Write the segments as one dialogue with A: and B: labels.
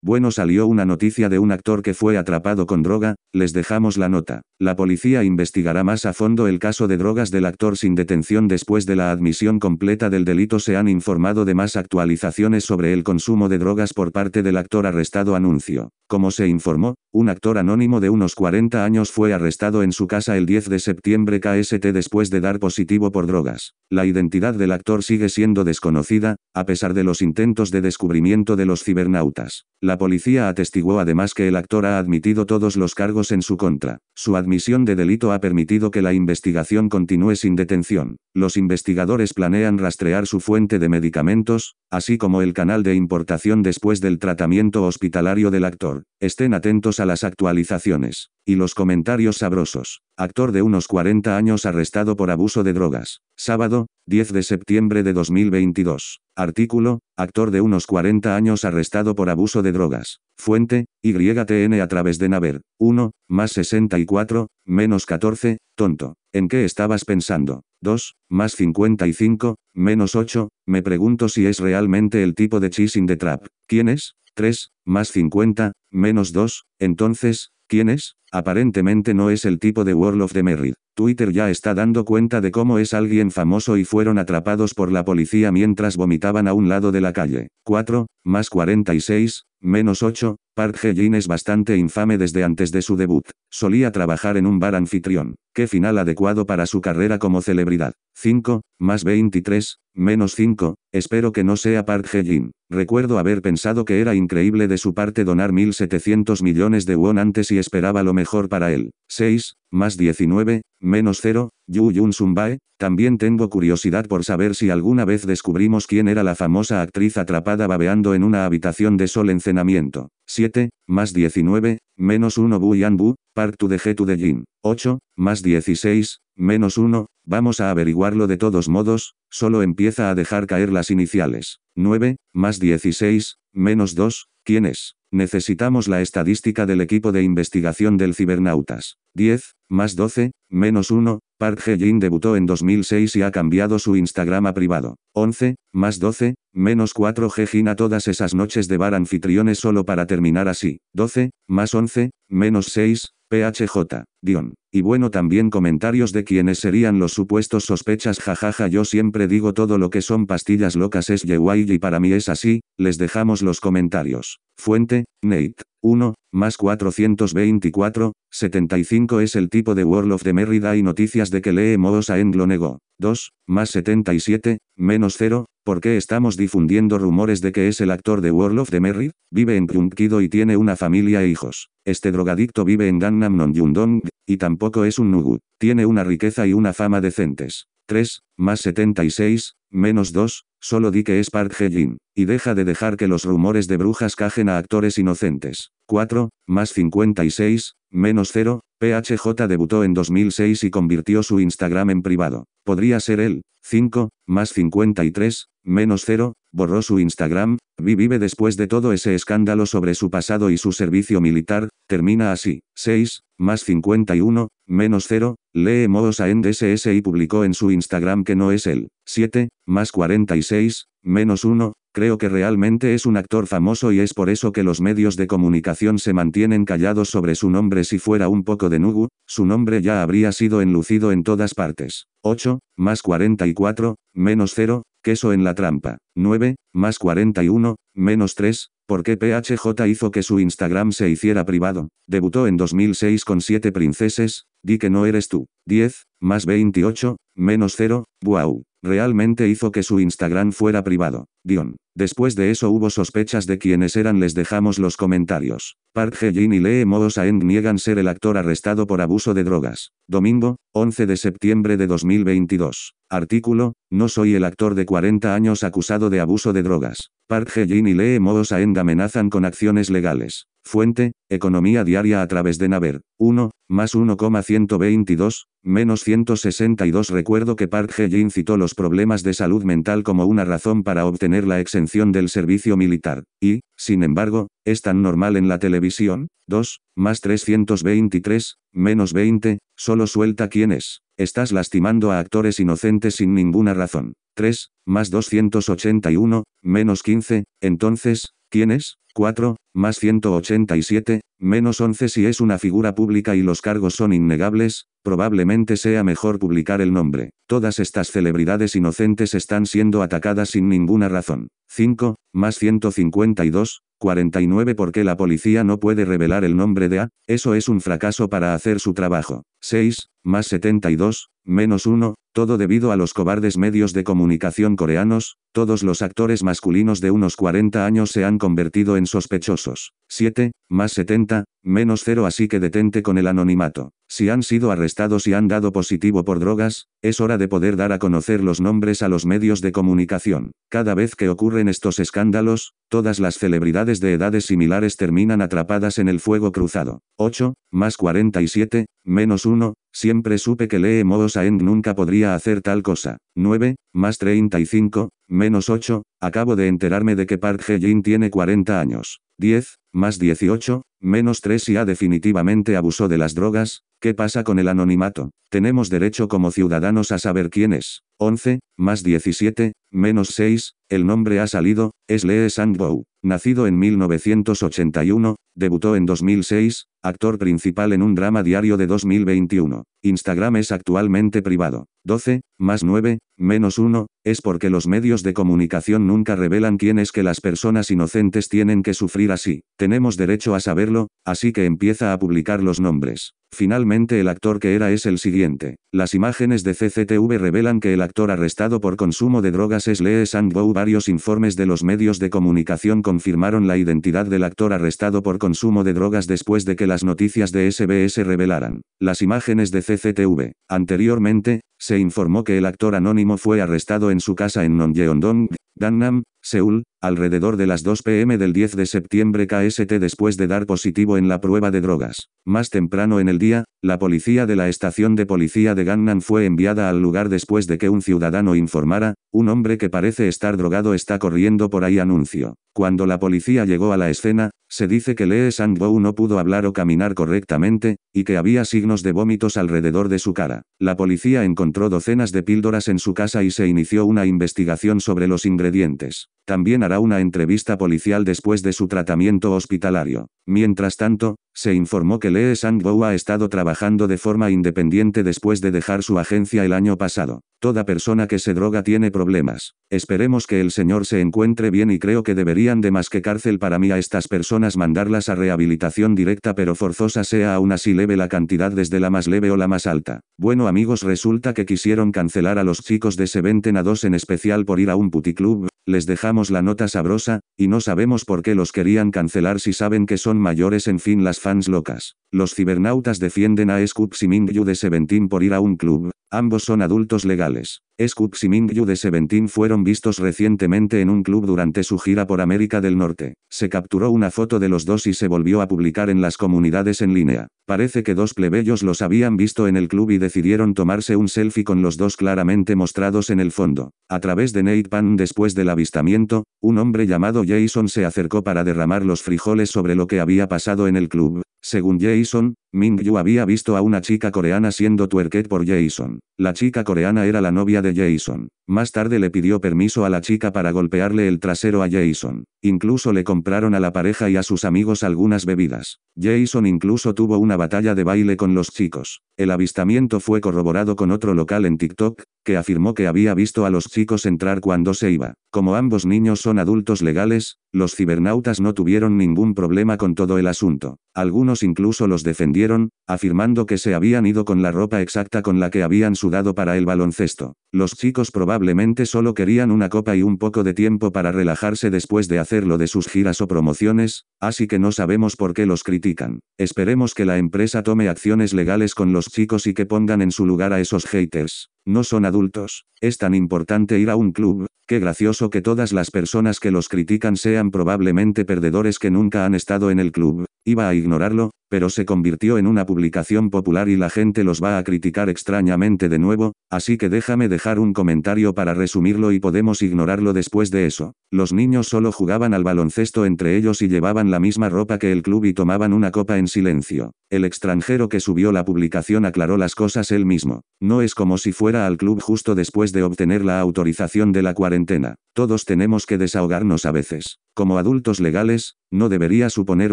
A: Bueno salió una noticia de un actor que fue atrapado con droga, les dejamos la nota. La policía investigará más a fondo el caso de drogas del actor sin detención después de la admisión completa del delito. Se han informado de más actualizaciones sobre el consumo de drogas por parte del actor arrestado anuncio. Como se informó, un actor anónimo de unos 40 años fue arrestado en su casa el 10 de septiembre KST después de dar positivo por drogas. La identidad del actor sigue siendo desconocida, a pesar de los intentos de descubrimiento de los cibernautas. La policía atestiguó además que el actor ha admitido todos los cargos en su contra. Su admisión de delito ha permitido que la investigación continúe sin detención. Los investigadores planean rastrear su fuente de medicamentos, así como el canal de importación después del tratamiento hospitalario del actor. Estén atentos a las actualizaciones y los comentarios sabrosos. Actor de unos 40 años arrestado por abuso de drogas. Sábado, 10 de septiembre de 2022. Artículo, actor de unos 40 años arrestado por abuso de drogas. Fuente, YTN a través de Naver, 1, más 64, menos 14, tonto. ¿En qué estabas pensando? 2, más 55, menos 8, me pregunto si es realmente el tipo de cheese de the trap. ¿Quién es? 3, más 50, menos 2, entonces, ¿quién es? Aparentemente no es el tipo de World of the Merritt. Twitter ya está dando cuenta de cómo es alguien famoso y fueron atrapados por la policía mientras vomitaban a un lado de la calle. 4, más 46, menos 8, Park Hye-jin es bastante infame desde antes de su debut. Solía trabajar en un bar anfitrión. Qué final adecuado para su carrera como celebridad. 5, más 23, Menos 5, espero que no sea Park he jin Recuerdo haber pensado que era increíble de su parte donar 1.700 millones de won antes y esperaba lo mejor para él. 6, más 19, menos 0, Yu Yun Sumbae. También tengo curiosidad por saber si alguna vez descubrimos quién era la famosa actriz atrapada babeando en una habitación de sol encenamiento. 7, más 19, menos 1 Bu Yan Bu, part to de To de Jin. 8, más 16, menos 1, vamos a averiguarlo de todos modos, solo empieza a dejar caer las iniciales. 9, más 16, menos 2, ¿quién es? Necesitamos la estadística del equipo de investigación del cibernautas. 10, más 12, menos 1, Park He-jin debutó en 2006 y ha cambiado su Instagram a privado. 11, más 12, menos 4G Gina todas esas noches de bar anfitriones solo para terminar así, 12, más 11, menos 6, PHJ. Dion. Y bueno también comentarios de quienes serían los supuestos sospechas jajaja yo siempre digo todo lo que son pastillas locas es Yewai y para mí es así, les dejamos los comentarios. Fuente, Nate. 1, más 424, 75 es el tipo de World of the Merida y noticias de que lee a en negó. 2, más 77, menos 0, porque estamos difundiendo rumores de que es el actor de World of the Vive en Punkido y tiene una familia e hijos. Este drogadicto vive en Gangnam yundong y tampoco es un nugu. Tiene una riqueza y una fama decentes. 3, más 76, menos 2, solo di que es Park hye y deja de dejar que los rumores de brujas cajen a actores inocentes. 4, más 56, menos 0, PHJ debutó en 2006 y convirtió su Instagram en privado. Podría ser él. 5, más 53, menos cero, borró su Instagram, Vi vive después de todo ese escándalo sobre su pasado y su servicio militar, termina así, 6, más 51, menos cero, lee Moos a DSS y publicó en su Instagram que no es él, 7, más 46, menos 1, creo que realmente es un actor famoso y es por eso que los medios de comunicación se mantienen callados sobre su nombre si fuera un poco de Nugu, su nombre ya habría sido enlucido en todas partes, 8, más 44, menos 0, Queso en la trampa. 9, más 41, menos 3, ¿por qué PHJ hizo que su Instagram se hiciera privado? Debutó en 2006 con 7 princeses, di que no eres tú. 10, más 28, menos 0, wow. Realmente hizo que su Instagram fuera privado. Dion. Después de eso hubo sospechas de quienes eran les dejamos los comentarios. Park Hye-jin y Lee modos Aeng niegan ser el actor arrestado por abuso de drogas. Domingo, 11 de septiembre de 2022. Artículo, no soy el actor de 40 años acusado de abuso de drogas. Park Hye-jin y Lee Mo End amenazan con acciones legales. Fuente, Economía diaria a través de Naver, 1, más 1,122, menos 162. Recuerdo que Park hye jin citó los problemas de salud mental como una razón para obtener la exención del servicio militar, y, sin embargo, es tan normal en la televisión, 2, más 323, menos 20, solo suelta quienes, Estás lastimando a actores inocentes sin ninguna razón. 3, más 281, menos 15, entonces, ¿quién es? 4, más 187, menos 11 si es una figura pública y los cargos son innegables, probablemente sea mejor publicar el nombre. Todas estas celebridades inocentes están siendo atacadas sin ninguna razón. 5, más 152, 49 porque la policía no puede revelar el nombre de A, eso es un fracaso para hacer su trabajo. 6, más 72, menos uno, todo debido a los cobardes medios de comunicación coreanos, todos los actores masculinos de unos 40 años se han convertido en sospechosos. 7, más 70, menos 0 así que detente con el anonimato. Si han sido arrestados y han dado positivo por drogas, es hora de poder dar a conocer los nombres a los medios de comunicación. Cada vez que ocurren estos escándalos, todas las celebridades de edades similares terminan atrapadas en el fuego cruzado. 8, más 47, menos 1, Siempre supe que Lee Aeng nunca podría hacer tal cosa. 9, más 35, menos 8, acabo de enterarme de que Park He-jin tiene 40 años. 10, más 18, menos 3 y A definitivamente abusó de las drogas, ¿qué pasa con el anonimato? Tenemos derecho como ciudadanos a saber quién es. 11, más 17, menos 6, el nombre ha salido, es Lee sang nacido en 1981, debutó en 2006, Actor principal en un drama diario de 2021. Instagram es actualmente privado. 12, más 9, menos 1, es porque los medios de comunicación nunca revelan quién es que las personas inocentes tienen que sufrir así. Tenemos derecho a saberlo, así que empieza a publicar los nombres. Finalmente el actor que era es el siguiente. Las imágenes de CCTV revelan que el actor arrestado por consumo de drogas es Lee Sang-woo. Varios informes de los medios de comunicación confirmaron la identidad del actor arrestado por consumo de drogas después de que las noticias de SBS revelaran las imágenes de CCTV. Anteriormente, se informó que el actor anónimo fue arrestado en su casa en Nongyeondong, Gangnam, Seúl, alrededor de las 2 pm del 10 de septiembre KST después de dar positivo en la prueba de drogas. Más temprano en el día, la policía de la estación de policía de Gangnam fue enviada al lugar después de que un ciudadano informara, un hombre que parece estar drogado está corriendo por ahí anuncio. Cuando la policía llegó a la escena, se dice que Lee Sang-woo no pudo hablar o caminar correctamente, y que había signos de vómitos alrededor de su cara. La policía encontró docenas de píldoras en su casa y se inició una investigación sobre los ingredientes. También hará una entrevista policial después de su tratamiento hospitalario. Mientras tanto, se informó que Lee sang ha estado trabajando de forma independiente después de dejar su agencia el año pasado. Toda persona que se droga tiene problemas. Esperemos que el señor se encuentre bien y creo que deberían de más que cárcel para mí a estas personas mandarlas a rehabilitación directa pero forzosa sea aún así leve la cantidad desde la más leve o la más alta. Bueno amigos resulta que quisieron cancelar a los chicos de Seventen a dos en especial por ir a un puticlub, les dejamos la nota sabrosa, y no sabemos por qué los querían cancelar si saben que son mayores en fin las fans locas. Los cibernautas defienden a Scoops y Mingyu de Seventeen por ir a un club, ambos son adultos legales. Scoops y Mingyu de Seventeen fueron vistos recientemente en un club durante su gira por América del Norte. Se capturó una foto de los dos y se volvió a publicar en las comunidades en línea. Parece que dos plebeyos los habían visto en el club y decidieron tomarse un selfie con los dos claramente mostrados en el fondo. A través de Nate Pan después del avistamiento, un hombre llamado Jason se acercó para derramar los frijoles sobre lo que había pasado en el club. Según Jason, Ming Yu había visto a una chica coreana siendo tuerquet por Jason. La chica coreana era la novia de Jason. Más tarde le pidió permiso a la chica para golpearle el trasero a Jason. Incluso le compraron a la pareja y a sus amigos algunas bebidas. Jason incluso tuvo una batalla de baile con los chicos. El avistamiento fue corroborado con otro local en TikTok, que afirmó que había visto a los chicos entrar cuando se iba. Como ambos niños son adultos legales, los cibernautas no tuvieron ningún problema con todo el asunto. Algunos incluso los defendieron, afirmando que se habían ido con la ropa exacta con la que habían sufrido. Dado para el baloncesto. Los chicos probablemente solo querían una copa y un poco de tiempo para relajarse después de hacerlo de sus giras o promociones, así que no sabemos por qué los critican. Esperemos que la empresa tome acciones legales con los chicos y que pongan en su lugar a esos haters no son adultos. Es tan importante ir a un club, qué gracioso que todas las personas que los critican sean probablemente perdedores que nunca han estado en el club. Iba a ignorarlo, pero se convirtió en una publicación popular y la gente los va a criticar extrañamente de nuevo, así que déjame dejar un comentario para resumirlo y podemos ignorarlo después de eso. Los niños solo jugaban al baloncesto entre ellos y llevaban la misma ropa que el club y tomaban una copa en silencio. El extranjero que subió la publicación aclaró las cosas él mismo. No es como si fuera al club justo después de obtener la autorización de la cuarentena. Todos tenemos que desahogarnos a veces. Como adultos legales, no debería suponer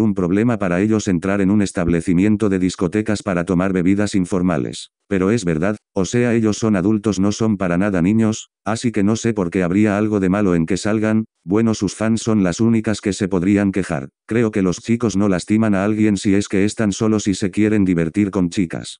A: un problema para ellos entrar en un establecimiento de discotecas para tomar bebidas informales. Pero es verdad, o sea, ellos son adultos, no son para nada niños, así que no sé por qué habría algo de malo en que salgan, bueno, sus fans son las únicas que se podrían quejar. Creo que los chicos no lastiman a alguien si es que están solos y se quieren divertir con chicas.